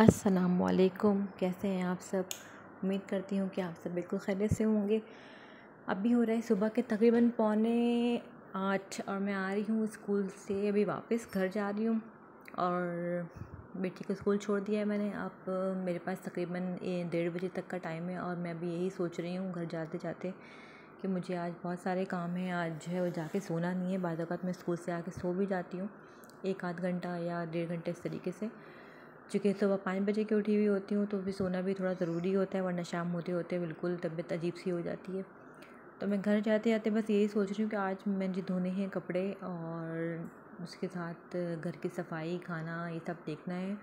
असलकुम कैसे हैं आप सब उम्मीद करती हूँ कि आप सब बिल्कुल खैरियत से होंगे अभी हो रहा है सुबह के तकरीबन पौने आठ और मैं आ रही हूँ स्कूल से अभी वापस घर जा रही हूँ और बेटी को स्कूल छोड़ दिया है मैंने अब मेरे पास तकरीबन डेढ़ बजे तक का टाइम है और मैं अभी यही सोच रही हूँ घर जाते जाते कि मुझे आज बहुत सारे काम हैं आज जो है वो जाके सोना नहीं है बाद मैं स्कूल से आके सो भी जाती हूँ एक आध घंटा या डेढ़ घंटे इस तरीके से चूँकि सुबह पाँच बजे की उठी हुई होती हूँ तो भी सोना भी थोड़ा ज़रूरी होता है वरना शाम होते होते बिल्कुल तबीयत अजीब सी हो जाती है तो मैं घर जाते जाते बस यही सोच रही हूँ कि आज मैंने धोने हैं कपड़े और उसके साथ घर की सफाई खाना ये सब देखना है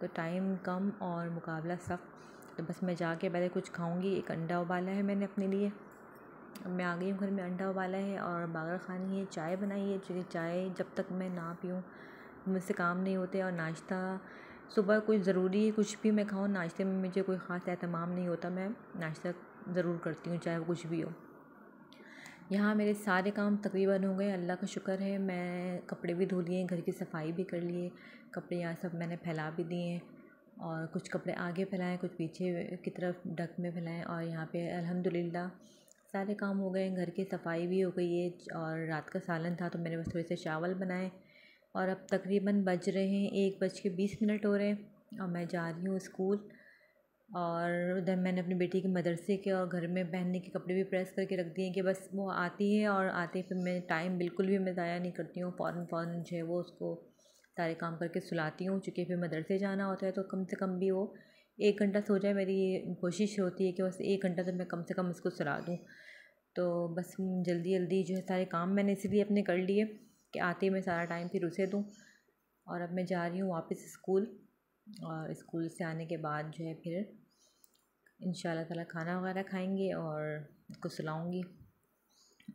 तो टाइम कम और मुकाबला सख्त तो बस मैं जाके पहले कुछ खाऊंगी एक अंडा उबाला है मैंने अपने लिए मैं आ गई हूँ घर में अंडा उबाला है और बागर खानी है चाय बनाई है चूँकि चाय जब तक मैं ना पीऊँ मुझसे काम नहीं होते और नाश्ता सुबह कुछ ज़रूरी कुछ भी मैं खाऊँ नाश्ते में मुझे कोई ख़ास अहतमाम नहीं होता मैं नाश्ता ज़रूर करती हूँ चाहे वो कुछ भी हो यहाँ मेरे सारे काम तकरीबन हो गए अल्लाह का शुक्र है मैं कपड़े भी धो लिए घर की सफाई भी कर लिए कपड़े यहाँ सब मैंने फैला भी दिए और कुछ कपड़े आगे फैलाएँ कुछ पीछे की तरफ डक में फैलाएँ और यहाँ पे अल्हम्दुलिल्लाह सारे काम हो गए घर की सफाई भी हो गई है और रात का सालन था तो मैंने बस थोड़े से चावल बनाए और अब तकरीबन बज रहे हैं एक बज के बीस मिनट हो रहे हैं और मैं जा रही हूँ स्कूल और उधर मैंने अपनी बेटी के मदरसे के और घर में पहनने के कपड़े भी प्रेस करके रख दिए कि बस वो आती है और आते फिर मैं टाइम बिल्कुल भी मैं ज़ाया नहीं करती हूँ फ़ौर फ़ौर जो है वो उसको सारे काम करके सुलाती हूँ चूँकि फिर मदरसे जाना होता है तो कम से कम भी वो एक घंटा सो जाए मेरी ये कोशिश होती है कि बस एक घंटा तो मैं कम से कम उसको सुला दूँ तो बस जल्दी जल्दी जो है सारे काम मैंने इसीलिए अपने कर लिए कि आते मैं सारा टाइम फिर उसे दूँ और अब मैं जा रही हूँ वापस स्कूल और स्कूल से आने के बाद जो है फिर इन ताला खाना वगैरह खाएंगे और उसको सुलाऊँगी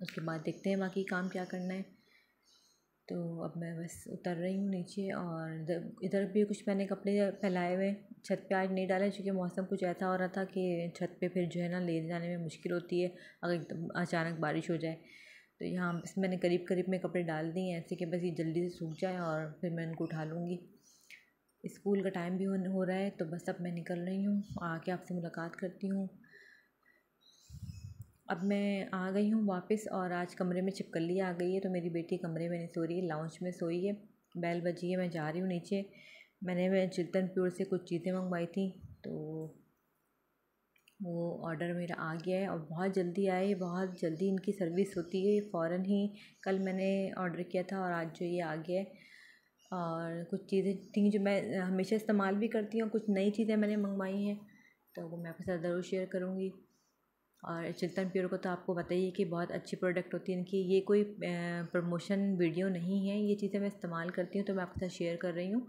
उसके बाद देखते हैं बाकी काम क्या करना है तो अब मैं बस उतर रही हूँ नीचे और इधर भी कुछ मैंने कपड़े फैलाए हुए छत पे आज नहीं डाले क्योंकि मौसम कुछ ऐसा हो रहा था कि छत पे फिर जो है ना ले जाने में मुश्किल होती है अगर अचानक बारिश हो जाए तो यहाँ मैंने करीब करीब में कपड़े डाल दिए हैं ऐसे कि बस ये जल्दी से सूख जाए और फिर मैं उनको उठा लूँगी स्कूल का टाइम भी हो, हो रहा है तो बस अब मैं निकल रही हूँ आके आपसे मुलाकात करती हूँ अब मैं आ गई हूँ वापस और आज कमरे में छिपकली आ गई है तो मेरी बेटी कमरे में नहीं सो रही है लाउंज में सोई है बैल बजी है मैं जा रही हूँ नीचे मैंने मैं चिल्तन प्योर से कुछ चीज़ें मंगवाई थी तो वो ऑर्डर मेरा आ गया है और बहुत जल्दी आए बहुत जल्दी इनकी सर्विस होती है फ़ौर ही कल मैंने ऑर्डर किया था और आज जो ये आ गया है और कुछ चीज़ें थी जो मैं हमेशा इस्तेमाल भी करती हूँ कुछ नई चीज़ें मैंने मंगवाई हैं तो वो मैं आपके साथ ज़रूर शेयर करूँगी और चिल्तन प्योर को तो आपको बताइए कि बहुत अच्छी प्रोडक्ट होती है इनकी ये कोई प्रमोशन वीडियो नहीं है ये चीज़ें मैं इस्तेमाल करती हूँ तो मैं आपके साथ शेयर कर रही हूँ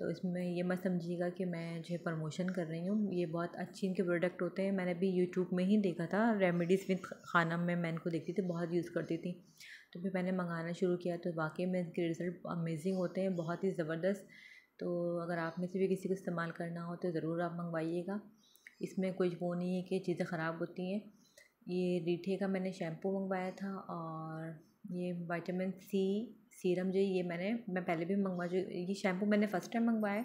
तो इसमें ये मत समझिएगा कि मैं जो है प्रमोशन कर रही हूँ ये बहुत अच्छी इनके प्रोडक्ट होते हैं मैंने भी यूट्यूब में ही देखा था रेमेडीज़ विद खाना में मैं इनको देखती थी बहुत यूज़ करती थी तो फिर मैंने मंगाना शुरू किया तो वाकई में इनके रिज़ल्ट अमेजिंग होते हैं बहुत ही ज़बरदस्त तो अगर आप में से भी किसी को इस्तेमाल करना हो तो ज़रूर आप मंगवाइएगा इसमें कुछ वो नहीं है कि चीज़ें ख़राब होती हैं ये रीठे का मैंने शैम्पू मंगवाया था और ये वाइटामिन सी सीरम जो ये मैंने मैं पहले भी मंगवा जो ये शैम्पू मैंने फ़र्स्ट टाइम मंगवाया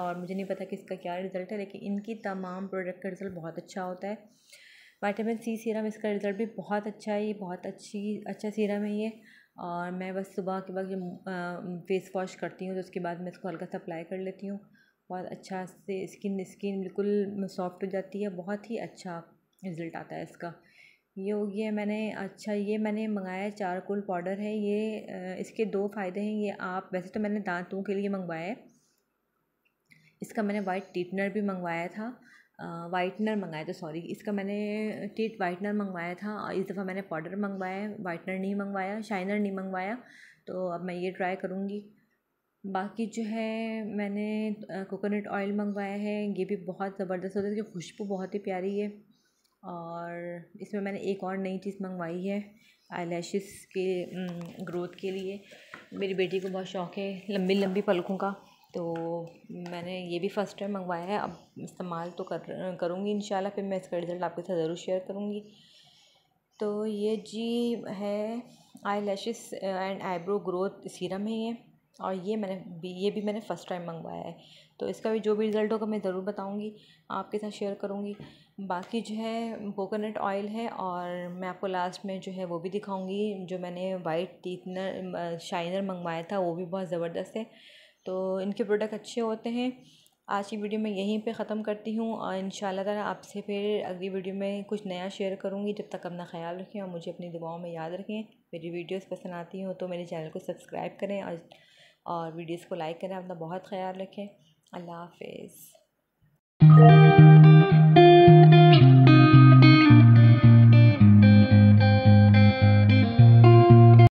और मुझे नहीं पता कि इसका क्या रिज़ल्ट है लेकिन इनकी तमाम प्रोडक्ट का रिज़ल्ट बहुत अच्छा होता है वाइटामिन सी सीरम इसका रिज़ल्ट भी बहुत अच्छा है ये बहुत अच्छी अच्छा सीरम है ये और मैं बस सुबह के वक्त जब फेस वॉश करती हूँ तो उसके बाद मैं इसको हल्का सा अप्लाई कर लेती हूँ बहुत अच्छा से स्किन स्किन बिल्कुल सॉफ्ट हो जाती है बहुत ही अच्छा रिज़ल्ट आता है इसका ये हो गया मैंने अच्छा ये मैंने मंगाया चारकोल पाउडर है ये इसके दो फ़ायदे हैं ये आप वैसे तो मैंने दांतों के लिए मंगवाया है इसका मैंने वाइट टीटनर भी मंगवाया था वाइटनर मंगाया था सॉरी इसका मैंने टीट वाइटनर मंगवाया था इस दफ़ा मैंने पाउडर मंगवाया वाइटनर नहीं मंगवाया शाइनर नहीं मंगवाया तो अब मैं ये ट्राई करूँगी बाकी जो है मैंने कोकोनट ऑयल मंगवाया है ये भी बहुत ज़बरदस्त होता है इसकी खुशबू बहुत ही प्यारी है और इसमें मैंने एक और नई चीज़ मंगवाई है आई लैशेज़ के ग्रोथ के लिए मेरी बेटी को बहुत शौक़ है लंबी लंबी पलकों का तो मैंने ये भी फ़र्स्ट टाइम मंगवाया है अब इस्तेमाल तो कर करूँगी इन फिर मैं इसका रिज़ल्ट आपके साथ ज़रूर शेयर करूँगी तो ये जी है eye and eyebrow growth serum है ये और ये मैंने भी ये भी मैंने फ़र्स्ट टाइम मंगवाया है तो इसका भी जो भी रिज़ल्ट होगा मैं ज़रूर बताऊँगी आपके साथ शेयर करूँगी बाकी जो है कोकोनट ऑयल है और मैं आपको लास्ट में जो है वो भी दिखाऊँगी जो मैंने वाइट टीथनर शाइनर मंगवाया था वो भी बहुत ज़बरदस्त है तो इनके प्रोडक्ट अच्छे होते हैं आज की वीडियो मैं यहीं पे ख़त्म करती हूँ और इन ताला आपसे फिर अगली वीडियो में कुछ नया शेयर करूँगी जब तक अपना ख्याल रखें और मुझे अपनी दुआओं में याद रखें मेरी वीडियोस पसंद आती हो तो मेरे चैनल को सब्सक्राइब करें और और वीडियोस को लाइक करें अपना बहुत ख्याल रखें अल्लाह हाफिज़